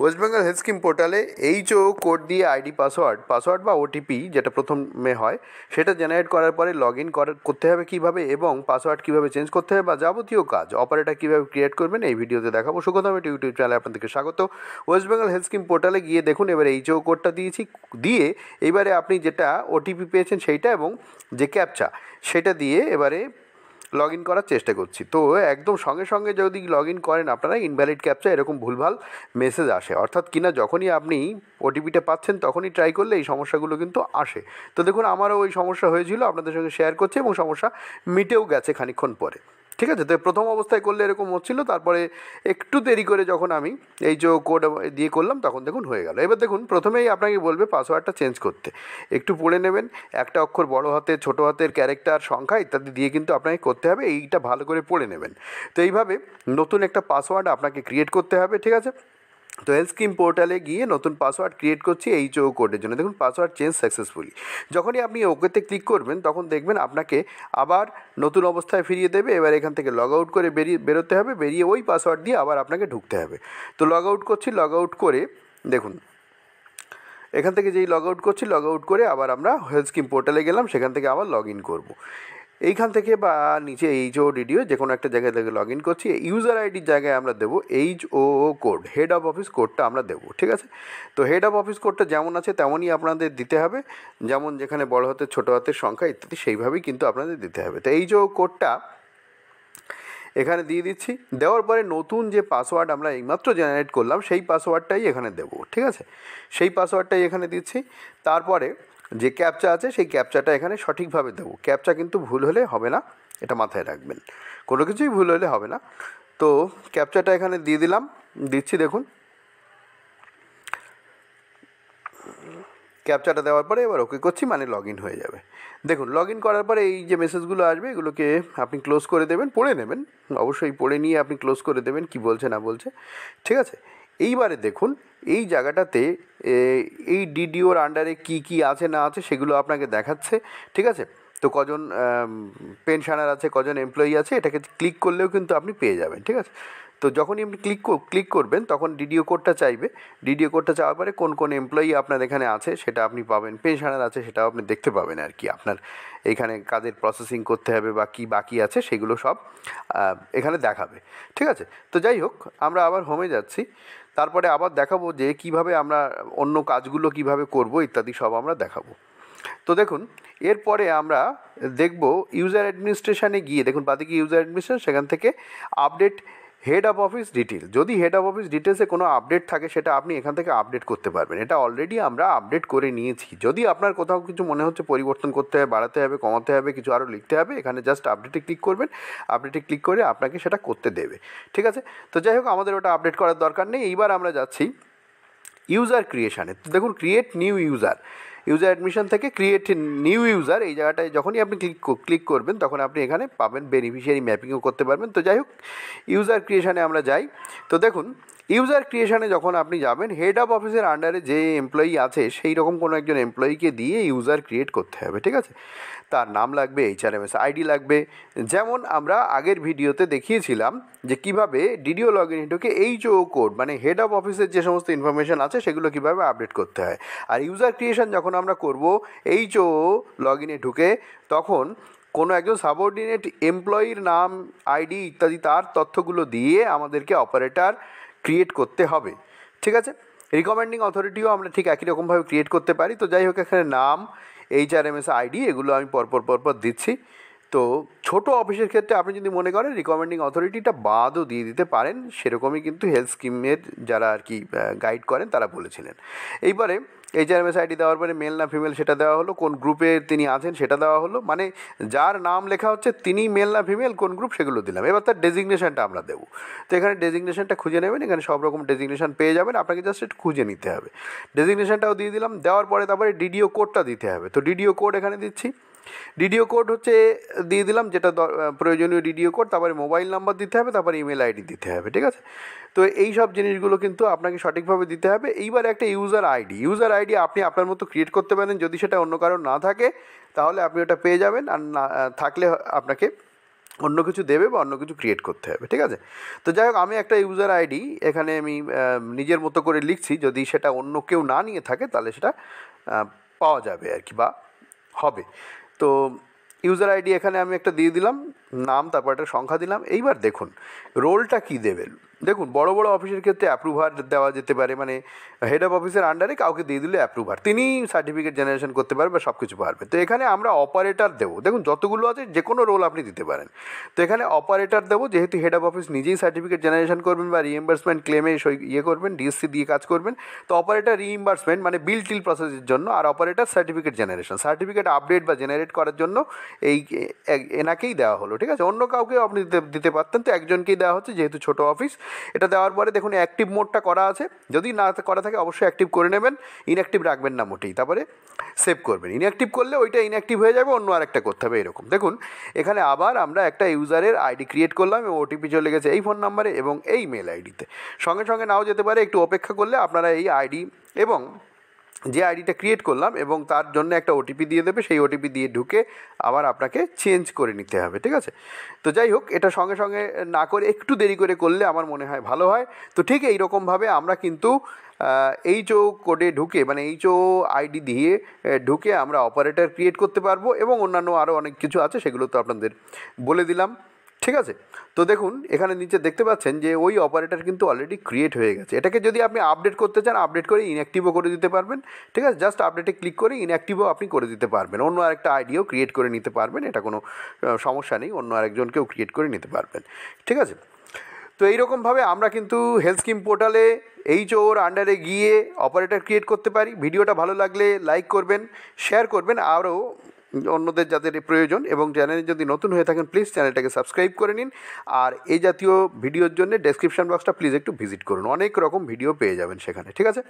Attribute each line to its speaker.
Speaker 1: West Bengal health scheme পোর্টালে H O code দিয়ে ID password password বা ওটিপি যেটা প্রথমে হয় সেটা জেনারেট করার পরে লগ ইন করতে হবে কিভাবে এবং পাসওয়ার্ড কিভাবে চেঞ্জ করতে হবে বা যাবতীয় কাজ অপারেটার কীভাবে ক্রিয়েট করবেন এই ভিডিওতে দেখাবো সুগতম আমি ইউটিউব চ্যানেলে আপনাদেরকে স্বাগত ওয়েস্ট বেঙ্গল হেলথ স্কিম পোর্টালে গিয়ে দেখুন এবার এইচও কোডটা দিয়েছি দিয়ে এবারে আপনি যেটা ওটিপি পেয়েছেন সেইটা এবং যে ক্যাপচা সেটা দিয়ে এবারে লগ ইন করার চেষ্টা করছি তো একদম সঙ্গে সঙ্গে যদি লগ ইন করেন আপনারা ইনভ্যালিড ক্যাপচা এরকম ভুলভাল মেসেজ আসে অর্থাৎ কিনা যখনই আপনি ওটিপিটা পাচ্ছেন তখনই ট্রাই করলে এই সমস্যাগুলো কিন্তু আসে তো দেখুন আমারও ওই সমস্যা হয়েছিল আপনাদের সঙ্গে শেয়ার করছি এবং সমস্যা মিটেও গেছে খানিক্ষণ পরে ঠিক আছে তো প্রথম অবস্থায় করলে এরকম হচ্ছিল তারপরে একটু দেরি করে যখন আমি এই যে কোড দিয়ে করলাম তখন দেখুন হয়ে গেল এবার দেখুন প্রথমেই আপনাকে বলবে পাসওয়ার্ডটা চেঞ্জ করতে একটু পড়ে নেবেন একটা অক্ষর বড় হাতে ছোট হাতের ক্যারেক্টার সংখ্যা ইত্যাদি দিয়ে কিন্তু আপনাকে করতে হবে এইটা ভালো করে পড়ে নেবেন তো এইভাবে নতুন একটা পাসওয়ার্ড আপনাকে ক্রিয়েট করতে হবে ঠিক আছে তো হেলথ স্কিম পোর্টালে গিয়ে নতুন পাসওয়ার্ড ক্রিয়েট করছি চো কোডের জন্য দেখুন পাসওয়ার্ড চেঞ্জ সাকসেসফুলি যখনই আপনি ওকেতে ক্লিক করবেন তখন দেখবেন আপনাকে আবার নতুন অবস্থায় ফিরিয়ে দেবে এবার এখান থেকে লগ আউট করে বেরিয়ে বেরোতে হবে বেরিয়ে ওই পাসওয়ার্ড দিয়ে আবার আপনাকে ঢুকতে হবে তো লগ আউট করছি লগ আউট করে দেখুন এখান থেকে যেই লগ আউট করছি লগ আউট করে আবার আমরা হেলথ স্কিম পোর্টালে গেলাম সেখান থেকে আবার লগ ইন করবো এইখান থেকে বা নিচে এইচ ও ডিডিও যে কোনো একটা জায়গায় থেকে লগ ইন করছি ইউজার আইডির জায়গায় আমরা দেবো H O code head of office কোডটা আমরা দেবো ঠিক আছে তো হেড অফ অফিস কোডটা যেমন আছে তেমনই আপনাদের দিতে হবে যেমন যেখানে বড় হাতের ছোটো হাতের সংখ্যা ইত্যাদি সেইভাবেই কিন্তু আপনাদের দিতে হবে তো এইচ ও কোডটা এখানে দিয়ে দিচ্ছি দেওয়ার পরে নতুন যে পাসওয়ার্ড আমরা এইমাত্র জেনারেট করলাম সেই পাসওয়ার্ডটাই এখানে দেবো ঠিক আছে সেই পাসওয়ার্ডটাই এখানে দিচ্ছি তারপরে যে ক্যাপচা আছে সেই ক্যাপচাটা এখানে সঠিকভাবে দেবো ক্যাপচা কিন্তু ভুল হলে হবে না এটা মাথায় রাখবেন কোনো কিছুই ভুল হলে হবে না তো ক্যাপচাটা এখানে দিয়ে দিলাম দিচ্ছি দেখুন ক্যাপচাটা দেওয়ার পরে এবার ওকে করছি মানে লগ ইন হয়ে যাবে দেখুন লগ ইন করার পরে এই যে মেসেজগুলো আসবে এগুলোকে আপনি ক্লোজ করে দেবেন পড়ে নেবেন অবশ্যই পড়ে নিয়ে আপনি ক্লোজ করে দেবেন কি বলছে না বলছে ঠিক আছে এইবারে দেখুন এই জায়গাটাতে এই ডিডিওর আন্ডারে কী কী আছে না আছে সেগুলো আপনাকে দেখাচ্ছে ঠিক আছে তো কজন পেনশনার আছে কজন এমপ্লয়ি আছে এটাকে ক্লিক করলেও কিন্তু আপনি পেয়ে যাবেন ঠিক আছে তো যখনই আপনি ক্লিক ক্লিক করবেন তখন ডিডিও কোডটা চাইবে ডিডিও কোডটা চাওয়ার পরে কোন কোন এমপ্লয়ি আপনার এখানে আছে সেটা আপনি পাবেন পেনশনার আছে সেটাও আপনি দেখতে পাবেন আর কি আপনার এখানে কাদের প্রসেসিং করতে হবে বা কী বাকি আছে সেগুলো সব এখানে দেখাবে ঠিক আছে তো যাই হোক আমরা আবার হোমে যাচ্ছি তারপরে আবার দেখাবো যে কিভাবে আমরা অন্য কাজগুলো কিভাবে করব ইত্যাদি সব আমরা দেখাবো তো দেখুন এরপরে আমরা দেখব ইউজার অ্যাডমিনিস্ট্রেশনে গিয়ে দেখুন বাদিকে ইউজার অ্যাডমিনিস্ট্রেশন সেখান থেকে update head of office detail যদি হেড অফ অফিস ডিটেলসে কোনো আপডেট থাকে সেটা আপনি এখান থেকে আপডেট করতে পারবেন এটা অলরেডি আমরা আপডেট করে নিয়েছি যদি আপনার কোথাও কিছু মনে হচ্ছে পরিবর্তন করতে হবে বাড়াতে হবে কমাতে হবে কিছু আরও লিখতে হবে এখানে জাস্ট আপডেটে ক্লিক করবেন আপডেটে ক্লিক করে আপনাকে সেটা করতে দেবে ঠিক আছে তো যাই হোক আমাদের ওটা আপডেট করার দরকার নেই এইবার আমরা যাচ্ছি ইউজার ক্রিয়েশানে দেখুন create new user user admission থেকে ক্রিয়েট নিউ ইউজার এই জায়গাটায় যখনই আপনি ক্লিক ক্লিক করবেন তখন আপনি এখানে পাবেন বেনিফিশিয়ারি ম্যাপিংও করতে পারবেন তো যাই হোক ইউজার ক্রিয়েশানে আমরা যাই তো দেখুন ইউজার ক্রিয়েশনে যখন আপনি যাবেন হেড অফ অফিসের আন্ডারে যে এমপ্লয়ি আছে সেই রকম কোনো একজন এমপ্লয়িকে দিয়ে ইউজার ক্রিয়েট করতে হবে ঠিক আছে তার নাম লাগবে এইচআরএমএস আইডি লাগবে যেমন আমরা আগের ভিডিওতে দেখিয়েছিলাম যে কিভাবে DDO log in H O code মানে হেড অফ অফিসের যে সমস্ত ইনফরমেশান আছে সেগুলো কিভাবে আপডেট করতে হয় আর ইউজার ক্রিয়েশন যখন আমরা করবো এইচ ও লগ ইনে ঢুকে তখন কোনো একজন সাবঅর্ডিনেট এমপ্লয়ির নাম আইডি ইত্যাদি তার তথ্যগুলো দিয়ে আমাদেরকে অপারেটার ক্রিয়েট করতে হবে ঠিক আছে রিকমেন্ডিং অথরিটিও আমরা ঠিক একই রকমভাবে ক্রিয়েট করতে পারি তো যাই হোক এখানে নাম H R M S ID এগুলো আমি পরপর পরপর দিচ্ছি তো ছোট অফিসের ক্ষেত্রে আপনি যদি মনে করেন রিকমেন্ডিং অথরিটিটা বাদও দিয়ে দিতে পারেন সেরকমই কিন্তু হেলথ স্কিমের যারা আর কি গাইড করেন তারা বলেছিলেন এইবারে এইচ এইচআরএমএস আইডি দেওয়ার পরে মেল না ফিমেল সেটা দেওয়া হলো কোন গ্রুপে তিনি আছেন সেটা দেওয়া হলো মানে যার নাম লেখা হচ্ছে তিনি মেল না ফিমেল কোন গ্রুপ সেগুলো দিলাম এবার তার ডেজিগনেশনটা আমরা দেবো তো এখানে ডেজিগনেশনটা খুঁজে নেবেন এখানে সব রকম ডেজিগনেশন পেয়ে যাবেন আপনাকে জাস্ট একটু খুঁজে নিতে হবে ডেজিগনেশনটাও দিয়ে দিলাম দেওয়ার পরে তারপরে ডিডিও কোডটা দিতে হবে তো ডিডিও কোড এখানে দিচ্ছি ডিডিও কোড হচ্ছে দিয়ে দিলাম যেটা প্রয়োজনীয় ডিডিও কোড তারপরে মোবাইল নাম্বার দিতে হবে তারপরে ইমেল আইডি দিতে হবে ঠিক আছে তো এই সব জিনিসগুলো কিন্তু আপনাকে সঠিকভাবে দিতে হবে এইবার একটা ইউজার আইডি ইউজার আইডি আপনি আপনার মতো ক্রিয়েট করতে পারেন যদি সেটা অন্য কারোর না থাকে তাহলে আপনি ওটা পেয়ে যাবেন আর না থাকলে আপনাকে অন্য কিছু দেবে বা অন্য কিছু ক্রিয়েট করতে হবে ঠিক আছে তো যাই হোক আমি একটা ইউজার আইডি এখানে আমি নিজের মতো করে লিখছি যদি সেটা অন্য কেউ না নিয়ে থাকে তাহলে সেটা পাওয়া যাবে আর কি বা হবে তো ইউজার আইডি এখানে আমি একটা দিয়ে দিলাম নাম তারপর একটা সংখ্যা দিলাম এইবার দেখুন রোলটা কী দেবেন দেখুন বড় বড় অফিসের ক্ষেত্রে অ্যাপ্রুভার দেওয়া যেতে পারে মানে হেড অফ অফিসের আন্ডারে কাউকে দিয়ে দিলে অ্যাপ্রুভার তিনি সার্টিফিকেট জেনারেশন করতে পারবে সব কিছু পারবে তো এখানে আমরা অপারেটার দেবো দেখুন যতগুলো আছে যে কোনো রোল আপনি দিতে পারেন তো এখানে অপারেটার দেবো যেহেতু হেড অফ অফিস নিজেই সার্টিফিকেট জেনারেশন করবেন বা রিএম্বার্সমেন্ট ক্লেমে ইয়ে করবেন ডিএসসি দিয়ে কাজ করবেন তো অপারেটার রিএম্বার্সমেন্ট মানে বিল টিল প্রসেসের জন্য আর operator certificate generation certificate update বা জেনারেট করার জন্য এই এনাকেই দেওয়া হলো ঠিক আছে অন্য কাউকে আপনি দিতে পারতেন তো একজনকেই দেওয়া হচ্ছে যেহেতু ছোট অফিস এটা দেওয়ার পরে দেখুন অ্যাক্টিভ মোডটা করা আছে যদি না করা থাকে অবশ্যই অ্যাক্টিভ করে নেবেন ইনঅ্যাক্টিভ রাখবেন না মোটেই তারপরে সেভ করবেন ইনঅ্যাক্টিভ করলে ওইটা ইনঅ্যাক্টিভ হয়ে যাবে অন্য আরেকটা করতে হবে এরকম দেখুন এখানে আবার আমরা একটা ইউজারের আইডি ক্রিয়েট করলাম এবং ওটিপি চলে গেছে এই ফোন নাম্বারে এবং এই মেল আইডিতে সঙ্গে সঙ্গে নাও যেতে পারে একটু অপেক্ষা করলে আপনারা এই আইডি এবং যে আইডিটা ক্রিয়েট করলাম এবং তার জন্য একটা ওটিপি দিয়ে দেবে সেই ওটিপি দিয়ে ঢুকে আবার আপনাকে চেঞ্জ করে নিতে হবে ঠিক আছে তো যাই হোক এটা সঙ্গে সঙ্গে না করে একটু দেরি করে করলে আমার মনে হয় ভালো হয় তো ঠিক এই রকমভাবে আমরা কিন্তু এইচও কোডে ঢুকে মানে এইচও আইডি দিয়ে ঢুকে আমরা অপারেটর ক্রিয়েট করতে পারবো এবং অন্যান্য আরও অনেক কিছু আছে সেগুলো তো আপনাদের বলে দিলাম ঠিক আছে তো দেখুন এখানে নিচে দেখতে পাচ্ছেন যে ওই অপারেটার কিন্তু অলরেডি ক্রিয়েট হয়ে গেছে এটাকে যদি আপনি আপডেট করতে চান আপডেট করে ইনঅ্যাক্টিভও করে দিতে পারবেন ঠিক আছে জাস্ট আপডেটে ক্লিক করে ইনঅ্যাক্টিভও আপনি করে দিতে পারবেন অন্য আরেকটা আইডিও ক্রিয়েট করে নিতে পারবেন এটা কোনো সমস্যা নেই অন্য আরেকজনকেও ক্রিয়েট করে নিতে পারবেন ঠিক আছে তো এইরকমভাবে আমরা কিন্তু হেলথ স্কিম পোর্টালে এইচ ওর আন্ডারে গিয়ে অপারেটার ক্রিয়েট করতে পারি ভিডিওটা ভালো লাগলে লাইক করবেন শেয়ার করবেন আরও অন্যদের যাদের প্রয়োজন এবং চ্যানেল যদি নতুন হয়ে থাকেন প্লিজ চ্যানেলটাকে সাবস্ক্রাইব করে নিন আর এই জাতীয় ভিডিওর জন্য ডেসক্রিপশান বক্সটা প্লিজ একটু ভিজিট করুন অনেক রকম ভিডিও পেয়ে যাবেন সেখানে ঠিক আছে